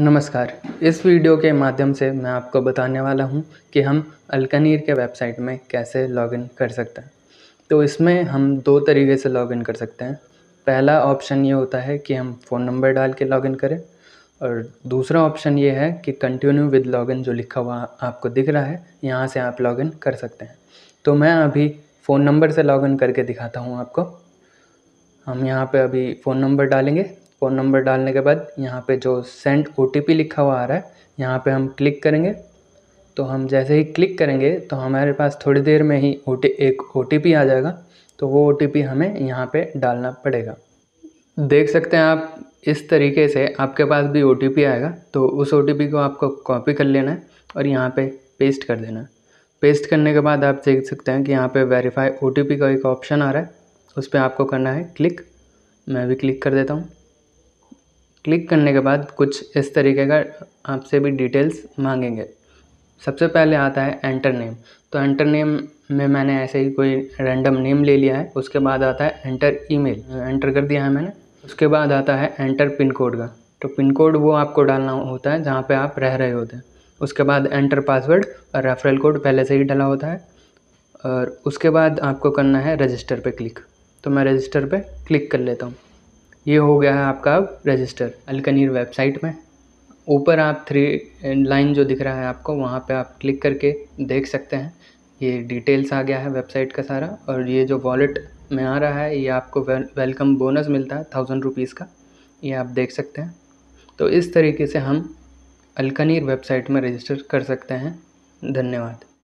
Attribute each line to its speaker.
Speaker 1: नमस्कार इस वीडियो के माध्यम से मैं आपको बताने वाला हूं कि हम अलकनीर के वेबसाइट में कैसे लॉगिन कर सकते हैं तो इसमें हम दो तरीके से लॉगिन कर सकते हैं पहला ऑप्शन ये होता है कि हम फ़ोन नंबर डाल के लॉगिन करें और दूसरा ऑप्शन ये है कि कंटिन्यू विद लॉगिन जो लिखा हुआ आपको दिख रहा है यहाँ से आप लॉगिन कर सकते हैं तो मैं अभी फ़ोन नंबर से लॉगिन करके दिखाता हूँ आपको हम यहाँ पे अभी फ़ोन नंबर डालेंगे फ़ोन नंबर डालने के बाद यहाँ पे जो सेंड ओ टी पी लिखा हुआ आ रहा है यहाँ पे हम क्लिक करेंगे तो हम जैसे ही क्लिक करेंगे तो हमारे पास थोड़ी देर में ही ओ टी एक ओ टी पी आ जाएगा तो वो ओ टी पी हमें यहाँ पे डालना पड़ेगा देख सकते हैं आप इस तरीके से आपके पास भी ओ टी पी आएगा तो उस ओ टी पी को आपको कॉपी कर लेना है और यहाँ पे पेस्ट कर देना है पेस्ट करने के बाद आप देख सकते हैं कि यहाँ पे वेरीफाई ओ टी पी का एक ऑप्शन आ रहा है उस पर आपको करना है क्लिक मैं भी क्लिक कर देता हूँ क्लिक करने के बाद कुछ इस तरीके का आपसे भी डिटेल्स मांगेंगे सबसे पहले आता है एंटर नेम तो एंटर नेम में मैंने ऐसे ही कोई रैंडम नेम ले लिया है उसके बाद आता है एंटर ईमेल एंटर कर दिया है मैंने उसके बाद आता है एंटर पिन कोड का तो पिन कोड वो आपको डालना होता है जहाँ पे आप रह रहे होते हैं उसके बाद एंटर पासवर्ड और रेफरल कोड पहले से ही डाला होता है और उसके बाद आपको करना है रजिस्टर पे क्लिक तो मैं रजिस्टर पे क्लिक कर लेता हूँ ये हो गया है आपका अब रजिस्टर अलकनीर वेबसाइट में ऊपर आप थ्री लाइन जो दिख रहा है आपको वहाँ पे आप क्लिक करके देख सकते हैं ये डिटेल्स आ गया है वेबसाइट का सारा और ये जो वॉलेट में आ रहा है ये आपको वेल, वेलकम बोनस मिलता है थाउजेंड रुपीज़ का ये आप देख सकते हैं तो इस तरीके से हम अलकनीर वेबसाइट में रजिस्टर कर सकते हैं धन्यवाद